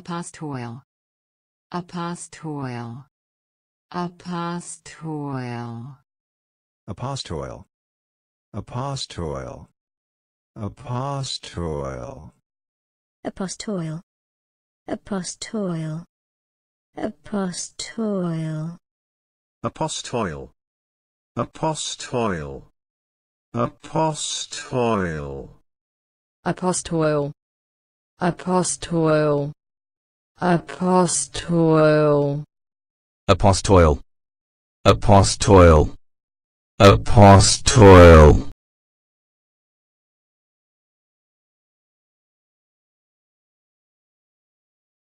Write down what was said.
Apostoil. Apostoil. Apostoil. Apostoil. Apostoil. Apostoil. Apostoil. Apostoil. Apostoil. Apostoil. Apostoil. Apostoil. Apostle. Apostle. Apostle. Apostle. Apostle. Apostle.